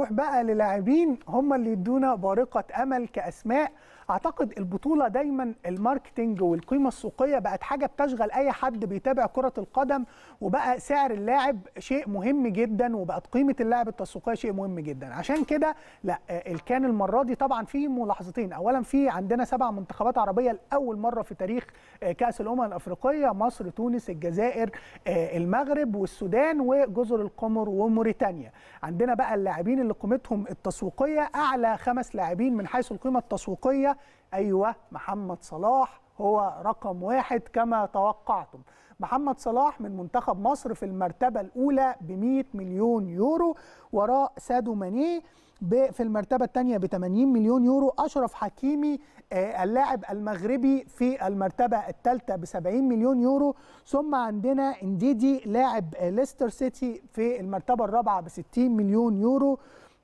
نروح بقى للاعبين هم اللي يدونا بارقه امل كاسماء اعتقد البطوله دايما الماركتنج والقيمه السوقيه بقت حاجه بتشغل اي حد بيتابع كره القدم وبقى سعر اللاعب شيء مهم جدا وبقت قيمه اللاعب التسويقيه شيء مهم جدا عشان كده لا آه، كان المره دي طبعا في ملاحظتين اولا في عندنا سبع منتخبات عربيه لاول مره في تاريخ آه، كاس الامم الافريقيه مصر تونس الجزائر آه، المغرب والسودان وجزر القمر وموريتانيا عندنا بقى اللاعبين اللي قيمتهم التسويقيه اعلى خمس لاعبين من حيث القيمه التسويقيه ايوه محمد صلاح هو رقم واحد كما توقعتم محمد صلاح من منتخب مصر في المرتبه الاولى ب 100 مليون يورو وراء سادو مانيه في المرتبه الثانيه ب 80 مليون يورو اشرف حكيمي آه، اللاعب المغربي في المرتبه الثالثه ب 70 مليون يورو ثم عندنا انديدي لاعب آه، ليستر سيتي في المرتبه الرابعه ب 60 مليون يورو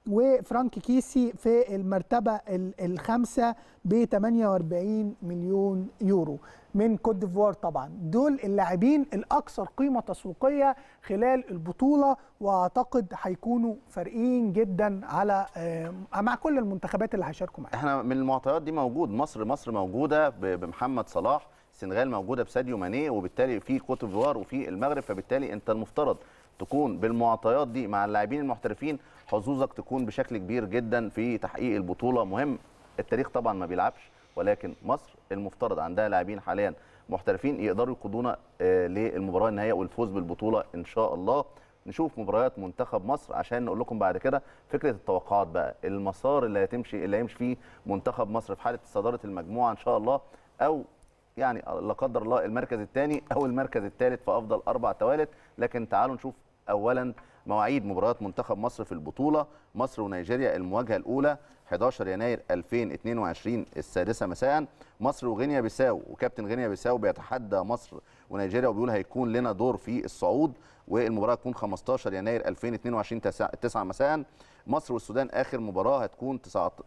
وفرانك كيسي في المرتبه الخامسه ب 48 مليون يورو من كوت ديفوار طبعا دول اللاعبين الاكثر قيمه تسويقيه خلال البطوله واعتقد هيكونوا فارقين جدا على آه، مع كل المنتخبات اللي هيشاركوا معاها احنا من المعطيات دي موجود مصر مصر موجوده بمحمد صلاح السنغال موجوده بساديو ماني وبالتالي في كوت ديفوار وفي المغرب فبالتالي انت المفترض تكون بالمعطيات دي مع اللاعبين المحترفين حظوظك تكون بشكل كبير جدا في تحقيق البطوله مهم التاريخ طبعا ما بيلعبش ولكن مصر المفترض عندها لاعبين حاليا محترفين يقدروا يقودونا آه، للمباراه النهائيه والفوز بالبطوله ان شاء الله نشوف مباريات منتخب مصر عشان نقول لكم بعد كده فكره التوقعات بقى المسار اللي هتمشي اللي هيمشي فيه منتخب مصر في حاله صداره المجموعه ان شاء الله او يعني لا قدر الله المركز الثاني او المركز الثالث في افضل اربع توالت لكن تعالوا نشوف اولا مواعيد مباريات منتخب مصر في البطوله مصر ونيجيريا المواجهه الاولى 11 يناير 2022 السادسه مساء مصر وغينيا بيساو وكابتن غينيا بيساو بيتحدى مصر ونيجيريا وبيقول هيكون لنا دور في الصعود والمباراه هتكون 15 يناير 2022 9 مساء مصر والسودان اخر مباراه هتكون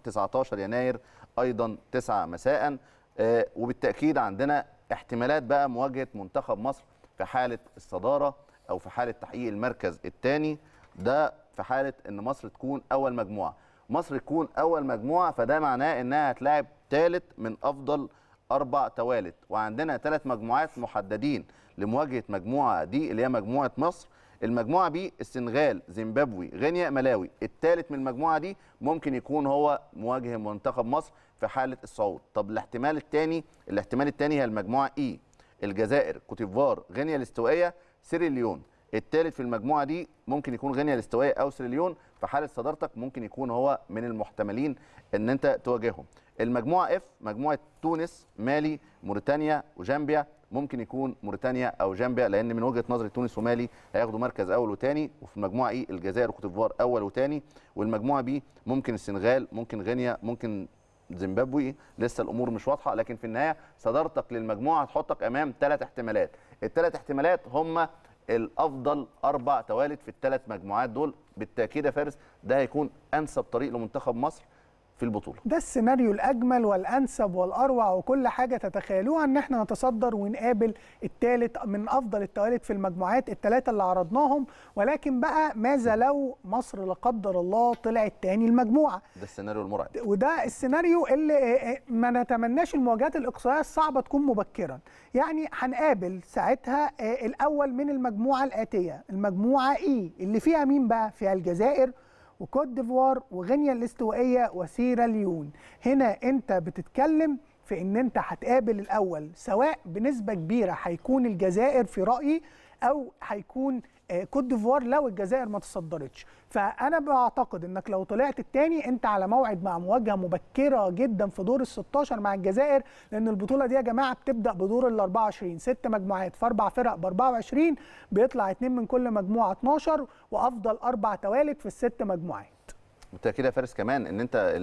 19 يناير ايضا 9 مساء آه، وبالتاكيد عندنا احتمالات بقى مواجهه منتخب مصر في حاله الصداره او في حاله تحقيق المركز الثاني ده في حاله ان مصر تكون اول مجموعه مصر تكون اول مجموعه فده معناه انها هتلاعب ثالث من افضل اربع توالت وعندنا ثلاث مجموعات محددين لمواجهه مجموعه دي اللي هي مجموعه مصر المجموعه بي السنغال زيمبابوي غينيا ملاوي الثالث من المجموعه دي ممكن يكون هو مواجه منتخب مصر في حاله الصعود طب الاحتمال الثاني الاحتمال الثاني هي المجموعه اي e، الجزائر كوتيفوار غينيا الاستوائيه سيريليون الثالث في المجموعه دي ممكن يكون غينيا الاستوائيه او سيريليون في حاله صدارتك ممكن يكون هو من المحتملين ان انت تواجههم المجموعه اف مجموعه تونس مالي موريتانيا وجامبيا ممكن يكون موريتانيا او جامبيا لان من وجهه نظري تونس ومالي هياخدوا مركز اول وثاني وفي المجموعه اي e الجزائر وكوت ديفوار اول وثاني والمجموعه بي ممكن السنغال ممكن غينيا ممكن زيمبابوي لسه الامور مش واضحه لكن في النهايه صدارتك للمجموعه هتحطك امام ثلاث احتمالات الثلاث احتمالات هم الافضل اربع توالد في الثلاث مجموعات دول بالتاكيد يا فارس ده هيكون انسب طريق لمنتخب مصر في البطوله ده السيناريو الاجمل والانسب والاروع وكل حاجه تتخيلوها ان احنا نتصدر ونقابل الثالث من افضل الثوالث في المجموعات الثلاثه اللي عرضناهم ولكن بقى ماذا لو مصر لا قدر الله طلعت تاني المجموعه ده السيناريو المرعب وده السيناريو اللي ما نتمناش المواجهات الاقصائيه الصعبه تكون مبكرا يعني هنقابل ساعتها الاول من المجموعه الاتيه المجموعه اي e، اللي فيها مين بقى فيها الجزائر وكوت ديفوار وغينيا الاستوائيه وسيراليون هنا انت بتتكلم في ان انت هتقابل الاول سواء بنسبه كبيره هيكون الجزائر في رايي او هيكون آه، كوت ديفوار لو الجزائر ما تصدرتش فانا بعتقد انك لو طلعت الثاني انت على موعد مع مواجهه مبكره جدا في دور ال 16 مع الجزائر لان البطوله دي يا جماعه بتبدا بدور ال 24 ست مجموعات في اربع فرق ب 24 بيطلع اثنين من كل مجموعه 12 وافضل اربع توالت في الست مجموعات بالتاكيد يا فارس كمان ان انت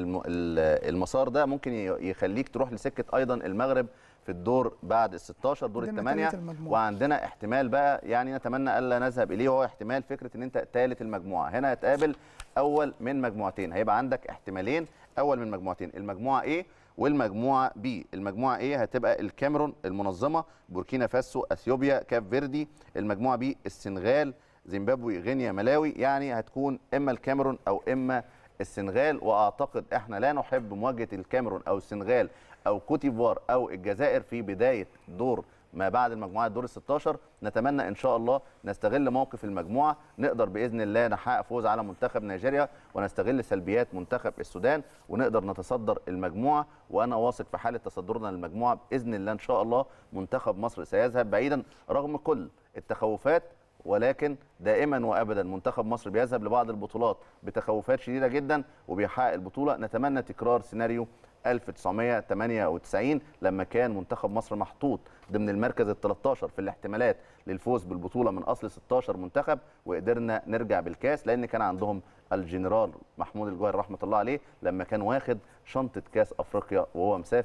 المسار ده ممكن يخليك تروح لسكه ايضا المغرب في الدور بعد ال 16 دور الثمانيه وعندنا احتمال بقى يعني نتمنى الا نذهب اليه وهو احتمال فكره ان انت ثالث المجموعه هنا هتقابل اول من مجموعتين هيبقى عندك احتمالين اول من مجموعتين المجموعه ايه والمجموعه بي المجموعه ايه هتبقى الكاميرون المنظمه بوركينا فاسو اثيوبيا كاب فيردي المجموعه بي السنغال زيمبابوي غينيا ملاوي يعني هتكون اما الكاميرون او اما السنغال واعتقد احنا لا نحب مواجهه الكاميرون او السنغال او كوتيفوار او الجزائر في بدايه دور ما بعد المجموعات دور ال 16 نتمنى ان شاء الله نستغل موقف المجموعه نقدر باذن الله نحقق فوز على منتخب نيجيريا ونستغل سلبيات منتخب السودان ونقدر نتصدر المجموعه وانا واثق في حاله تصدرنا للمجموعه باذن الله ان شاء الله منتخب مصر سيذهب بعيدا رغم كل التخوفات ولكن دائما وابدا منتخب مصر بيذهب لبعض البطولات بتخوفات شديده جدا وبيحقق البطوله نتمنى تكرار سيناريو 1998 لما كان منتخب مصر محطوط ضمن المركز ال 13 في الاحتمالات للفوز بالبطوله من اصل 16 منتخب وقدرنا نرجع بالكاس لان كان عندهم الجنرال محمود الجوهري رحمه الله عليه لما كان واخد شنطه كاس افريقيا وهو مسافر